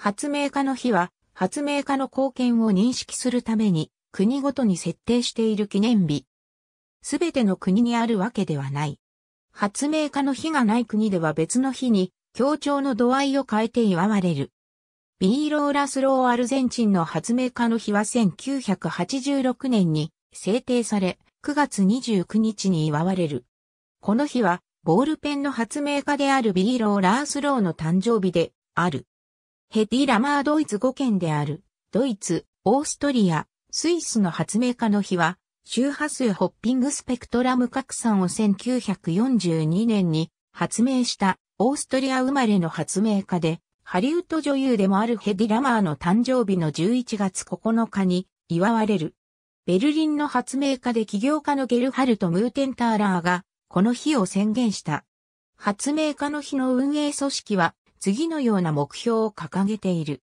発明家の日は、発明家の貢献を認識するために、国ごとに設定している記念日。すべての国にあるわけではない。発明家の日がない国では別の日に、協調の度合いを変えて祝われる。ビーローラスローアルゼンチンの発明家の日は1986年に制定され、9月29日に祝われる。この日は、ボールペンの発明家であるビーローラースローの誕生日である。ヘディ・ラマードイツ5県である、ドイツ、オーストリア、スイスの発明家の日は、周波数ホッピングスペクトラム拡散を1942年に発明したオーストリア生まれの発明家で、ハリウッド女優でもあるヘディ・ラマーの誕生日の11月9日に祝われる。ベルリンの発明家で起業家のゲルハルト・ムーテンターラーが、この日を宣言した。発明家の日の運営組織は、次のような目標を掲げている。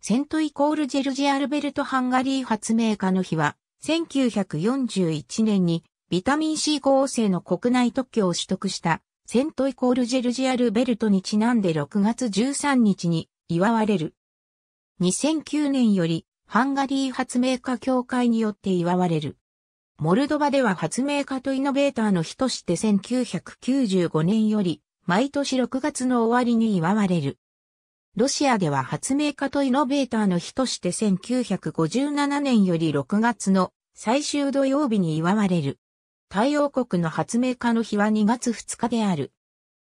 セントイコールジェルジ・アルベルト・ハンガリー発明家の日は、1941年にビタミン C 合成の国内特許を取得したセントイコールジェルジ・アルベルトにちなんで6月13日に祝われる。2009年よりハンガリー発明家協会によって祝われる。モルドバでは発明家とイノベーターの日として1995年より毎年6月の終わりに祝われる。ロシアでは発明家とイノベーターの日として1957年より6月の最終土曜日に祝われる。太陽国の発明家の日は2月2日である。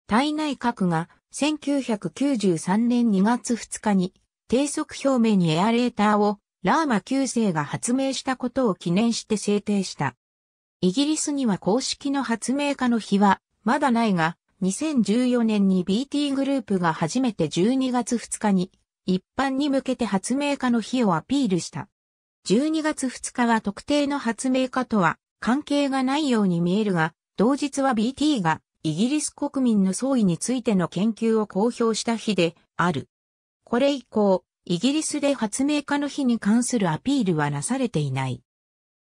体内核が1993年2月2日に低速表面にエアレーターをラーマ9世が発明したことを記念して制定した。イギリスには公式の発明家の日はまだないが、2014年に BT グループが初めて12月2日に一般に向けて発明家の日をアピールした。12月2日は特定の発明家とは関係がないように見えるが、同日は BT がイギリス国民の総意についての研究を公表した日である。これ以降、イギリスで発明家の日に関するアピールはなされていない。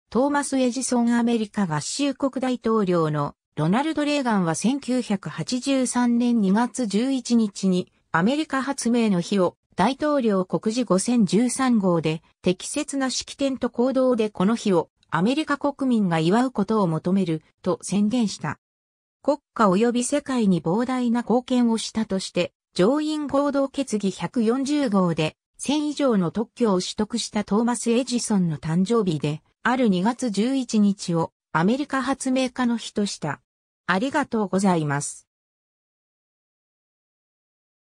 トーマス・エジソンアメリカ合衆国大統領のロナルド・レーガンは1983年2月11日にアメリカ発明の日を大統領告示5013号で適切な式典と行動でこの日をアメリカ国民が祝うことを求めると宣言した。国家及び世界に膨大な貢献をしたとして、上院合同決議140号で1000以上の特許を取得したトーマス・エジソンの誕生日で、ある2月11日をアメリカ発明家の人とした。ありがとうございます。